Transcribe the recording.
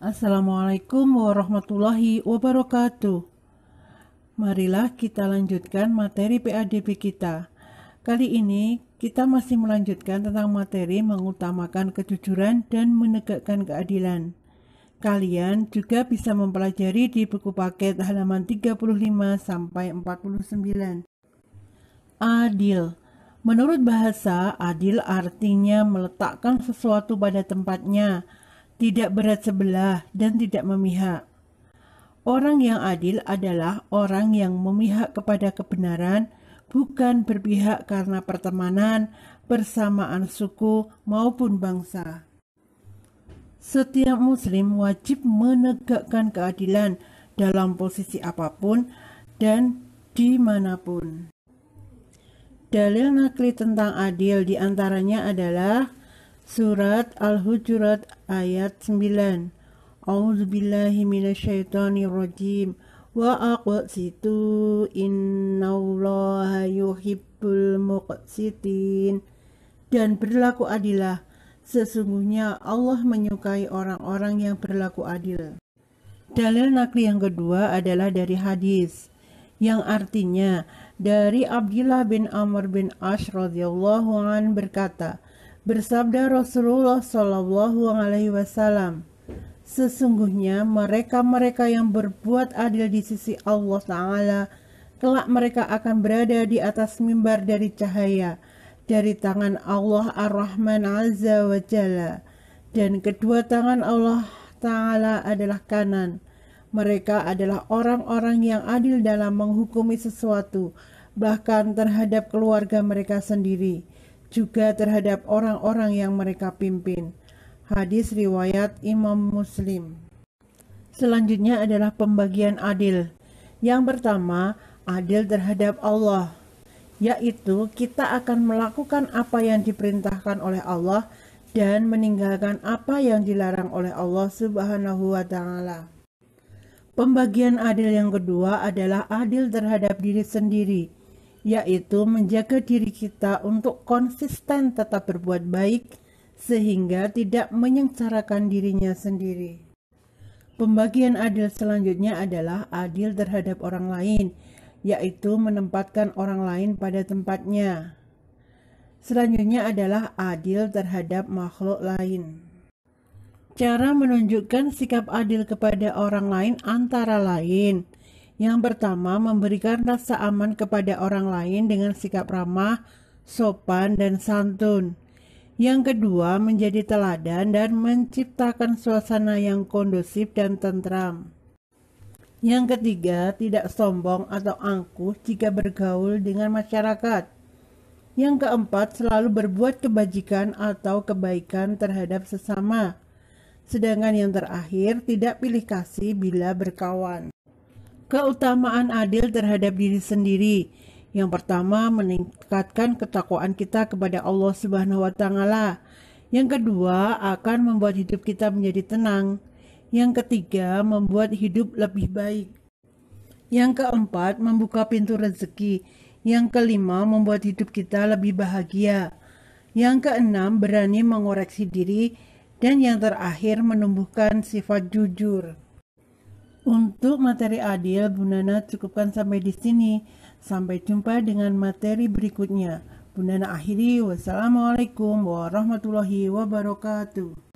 Assalamualaikum warahmatullahi wabarakatuh. Marilah kita lanjutkan materi PADB kita. Kali ini kita masih melanjutkan tentang materi mengutamakan kejujuran dan menegakkan keadilan. Kalian juga bisa mempelajari di buku paket halaman 35 sampai 49. Adil. Menurut bahasa, adil artinya meletakkan sesuatu pada tempatnya tidak berat sebelah, dan tidak memihak. Orang yang adil adalah orang yang memihak kepada kebenaran, bukan berpihak karena pertemanan, persamaan suku, maupun bangsa. Setiap Muslim wajib menegakkan keadilan dalam posisi apapun dan dimanapun. Dalil nakli tentang adil diantaranya adalah Surat Al-Hujurat ayat 9. A'udzubillahi minasyaitonirrajim. Wa aqsitu innallaha yuhibbul muqsitin. Dan berlaku adilah. Sesungguhnya Allah menyukai orang-orang yang berlaku adil. Dalil nakli yang kedua adalah dari hadis yang artinya dari Abdullah bin Amr bin Ash radhiyallahu an berkata, Bersabda Rasulullah Shallallahu Alaihi Wasallam, sesungguhnya mereka-mereka yang berbuat adil di sisi Allah Taala, kelak mereka akan berada di atas mimbar dari cahaya dari tangan Allah Ar-Rahman Azza wa Jalla dan kedua tangan Allah Ta'ala adalah kanan. Mereka adalah orang-orang yang adil dalam menghukumi sesuatu, bahkan terhadap keluarga mereka sendiri juga terhadap orang-orang yang mereka pimpin. Hadis riwayat Imam Muslim. Selanjutnya adalah pembagian adil. Yang pertama, adil terhadap Allah, yaitu kita akan melakukan apa yang diperintahkan oleh Allah dan meninggalkan apa yang dilarang oleh Allah Subhanahu wa taala. Pembagian adil yang kedua adalah adil terhadap diri sendiri yaitu menjaga diri kita untuk konsisten tetap berbuat baik sehingga tidak menyengsarakan dirinya sendiri. Pembagian adil selanjutnya adalah adil terhadap orang lain, yaitu menempatkan orang lain pada tempatnya. Selanjutnya adalah adil terhadap makhluk lain. Cara menunjukkan sikap adil kepada orang lain antara lain – yang pertama, memberikan rasa aman kepada orang lain dengan sikap ramah, sopan, dan santun. Yang kedua, menjadi teladan dan menciptakan suasana yang kondusif dan tentram. Yang ketiga, tidak sombong atau angkuh jika bergaul dengan masyarakat. Yang keempat, selalu berbuat kebajikan atau kebaikan terhadap sesama. Sedangkan yang terakhir, tidak pilih kasih bila berkawan keutamaan adil terhadap diri sendiri. Yang pertama, meningkatkan ketakwaan kita kepada Allah Subhanahu wa taala. Yang kedua, akan membuat hidup kita menjadi tenang. Yang ketiga, membuat hidup lebih baik. Yang keempat, membuka pintu rezeki. Yang kelima, membuat hidup kita lebih bahagia. Yang keenam, berani mengoreksi diri. Dan yang terakhir, menumbuhkan sifat jujur. Untuk materi adil, Bu Nana cukupkan sampai di sini. Sampai jumpa dengan materi berikutnya. Bu Nana akhiri, wassalamualaikum warahmatullahi wabarakatuh.